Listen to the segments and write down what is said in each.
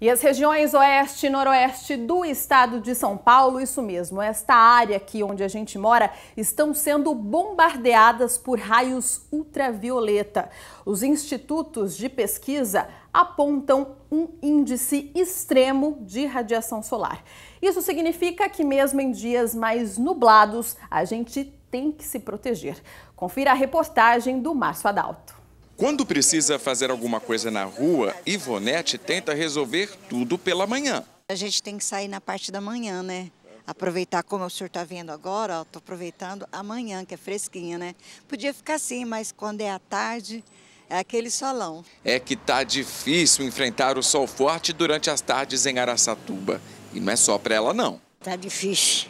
E as regiões oeste e noroeste do estado de São Paulo, isso mesmo, esta área aqui onde a gente mora, estão sendo bombardeadas por raios ultravioleta. Os institutos de pesquisa apontam um índice extremo de radiação solar. Isso significa que, mesmo em dias mais nublados, a gente tem que se proteger. Confira a reportagem do Márcio Adalto. Quando precisa fazer alguma coisa na rua, Ivonete tenta resolver tudo pela manhã. A gente tem que sair na parte da manhã, né? Aproveitar, como o senhor está vendo agora, estou aproveitando a manhã, que é fresquinha, né? Podia ficar assim, mas quando é a tarde, é aquele solão. É que tá difícil enfrentar o sol forte durante as tardes em Araçatuba. E não é só para ela, não. Tá difícil.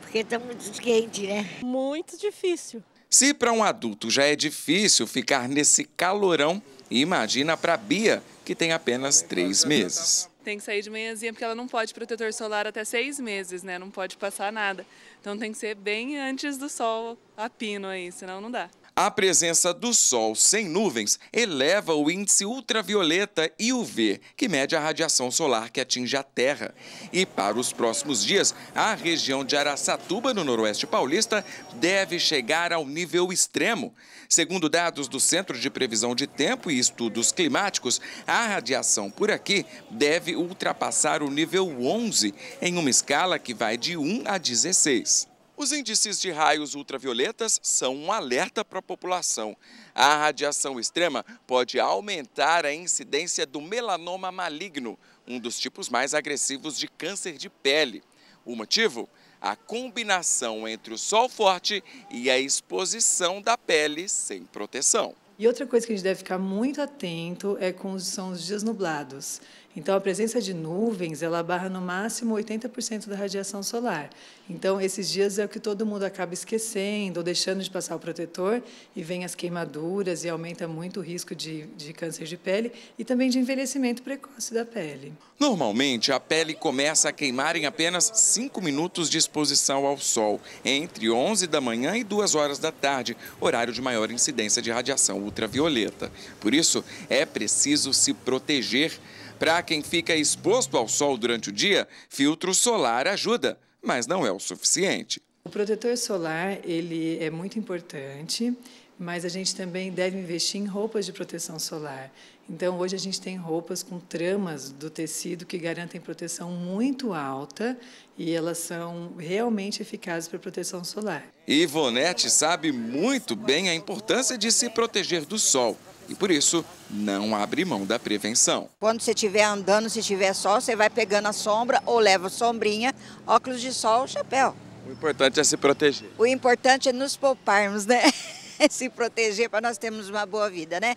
Porque tá muito quente, né? Muito difícil. Se para um adulto já é difícil ficar nesse calorão, imagina para Bia, que tem apenas três meses. Tem que sair de manhãzinha porque ela não pode protetor solar até seis meses, né? Não pode passar nada. Então tem que ser bem antes do sol a pino aí, senão não dá. A presença do Sol sem nuvens eleva o índice ultravioleta UV, que mede a radiação solar que atinge a Terra. E para os próximos dias, a região de Araçatuba, no Noroeste Paulista, deve chegar ao nível extremo. Segundo dados do Centro de Previsão de Tempo e Estudos Climáticos, a radiação por aqui deve ultrapassar o nível 11, em uma escala que vai de 1 a 16. Os índices de raios ultravioletas são um alerta para a população. A radiação extrema pode aumentar a incidência do melanoma maligno, um dos tipos mais agressivos de câncer de pele. O motivo? A combinação entre o sol forte e a exposição da pele sem proteção. E outra coisa que a gente deve ficar muito atento é com são os dias nublados. Então, a presença de nuvens, ela barra no máximo 80% da radiação solar. Então, esses dias é o que todo mundo acaba esquecendo ou deixando de passar o protetor e vem as queimaduras e aumenta muito o risco de, de câncer de pele e também de envelhecimento precoce da pele. Normalmente, a pele começa a queimar em apenas 5 minutos de exposição ao sol, entre 11 da manhã e 2 horas da tarde, horário de maior incidência de radiação ultravioleta. Por isso, é preciso se proteger para quem fica exposto ao sol durante o dia, filtro solar ajuda, mas não é o suficiente. O protetor solar ele é muito importante, mas a gente também deve investir em roupas de proteção solar. Então, hoje a gente tem roupas com tramas do tecido que garantem proteção muito alta e elas são realmente eficazes para proteção solar. Ivonete sabe muito bem a importância de se proteger do sol. E por isso, não abre mão da prevenção. Quando você estiver andando, se tiver sol, você vai pegando a sombra ou leva sombrinha, óculos de sol, chapéu. O importante é se proteger. O importante é nos pouparmos, né? se proteger para nós termos uma boa vida, né?